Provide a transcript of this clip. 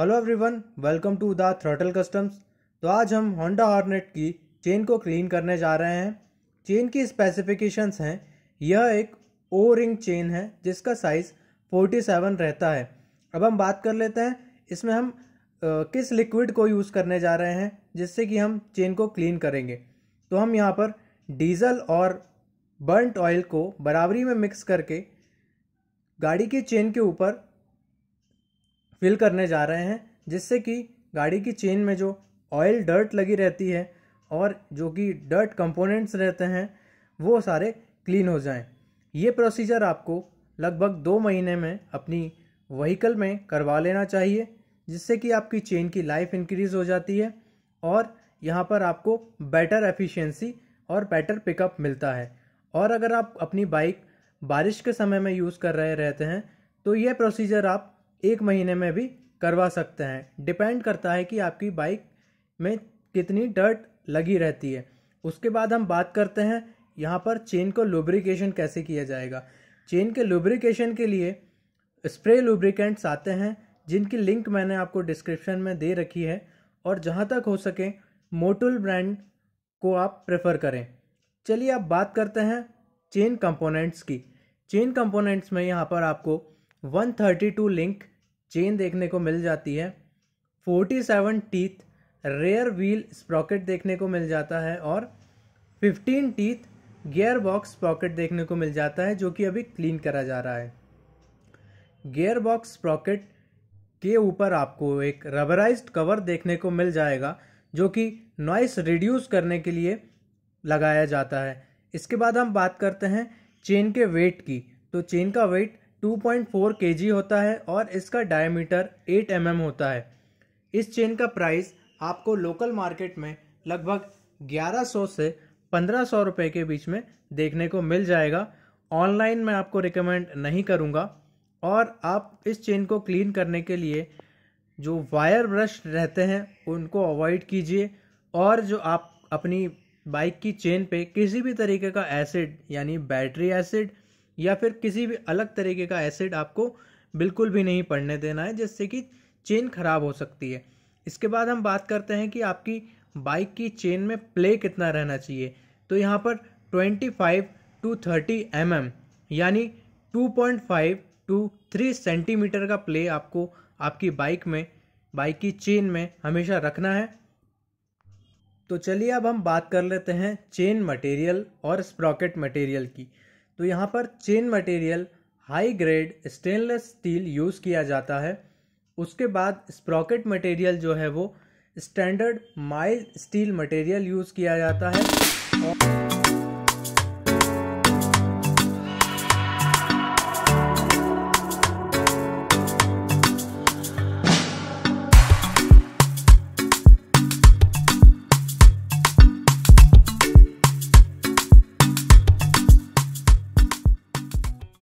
hello everyone welcome to the throttle customs तो आज हम होंडा हॉर्नेट की चेन को क्लीन करने जा रहे हैं चेन की स्पेसिफिकेशंस हैं यह एक ओ रिंग चेन है जिसका साइज़ 47 रहता है अब हम बात कर लेते हैं इसमें हम आ, किस लिक्विड को यूज़ करने जा रहे हैं जिससे कि हम चेन को क्लीन करेंगे तो हम यहाँ पर डीजल और बर्नट ऑयल को बराबरी में मिक्स करके गाड़ी की चेन के ऊपर फिल करने जा रहे हैं जिससे कि गाड़ी की चेन में जो ऑयल डर्ट लगी रहती है और जो कि डर्ट कंपोनेंट्स रहते हैं वो सारे क्लीन हो जाएं ये प्रोसीजर आपको लगभग दो महीने में अपनी वहीकल में करवा लेना चाहिए जिससे कि आपकी चेन की लाइफ इंक्रीज़ हो जाती है और यहाँ पर आपको बेटर एफिशिएंसी और बेटर पिकअप मिलता है और अगर आप अपनी बाइक बारिश के समय में यूज़ कर रहे रहते हैं तो यह प्रोसीजर आप एक महीने में भी करवा सकते हैं डिपेंड करता है कि आपकी बाइक में कितनी डर्ट लगी रहती है उसके बाद हम बात करते हैं यहाँ पर चेन को लुब्रिकेशन कैसे किया जाएगा चेन के लुब्रिकेशन के लिए स्प्रे लुब्रिकेंट्स आते हैं जिनकी लिंक मैंने आपको डिस्क्रिप्शन में दे रखी है और जहाँ तक हो सके मोटुल ब्रांड को आप प्रेफर करें चलिए आप बात करते हैं चेन कंपोनेंट्स की चेन कंपोनेंट्स में यहाँ पर आपको 132 लिंक चेन देखने को मिल जाती है forty seven teeth rear wheel sprocket देखने को मिल जाता है और fifteen teeth gear box sprocket देखने को मिल जाता है जो कि अभी क्लीन करा जा रहा है गियर बॉक्स स्प्रॉकेट के ऊपर आपको एक रबराइज्ड कवर देखने को मिल जाएगा जो कि नॉइस रिड्यूस करने के लिए लगाया जाता है इसके बाद हम बात करते हैं चेन के वेट की तो चेन का वेट 2.4 केजी होता है और इसका डायमीटर 8 एम mm होता है इस चेन का प्राइस आपको लोकल मार्केट में लगभग 1100 से 1500 रुपए के बीच में देखने को मिल जाएगा ऑनलाइन मैं आपको रिकमेंड नहीं करूँगा और आप इस चेन को क्लीन करने के लिए जो वायर ब्रश रहते हैं उनको अवॉइड कीजिए और जो आप अपनी बाइक की चेन पे किसी भी तरीके का एसिड यानी बैटरी एसिड या फिर किसी भी अलग तरीके का एसिड आपको बिल्कुल भी नहीं पड़ने देना है जिससे कि चेन ख़राब हो सकती है इसके बाद हम बात करते हैं कि आपकी बाइक की चेन में प्ले कितना रहना चाहिए तो यहाँ पर 25 टू थर्टी एम एम यानी फाइव टू थ्री सेंटीमीटर का प्ले आपको आपकी बाइक में बाइक की चेन में हमेशा रखना है तो चलिए अब हम बात कर लेते हैं चेन मटेरियल और स्प्रॉकेट मटेरियल की तो यहाँ पर chain material high grade stainless steel use किया जाता है उसके बाद स्प्रॉकेट मटेरियल जो है वो standard mild steel material use किया जाता है और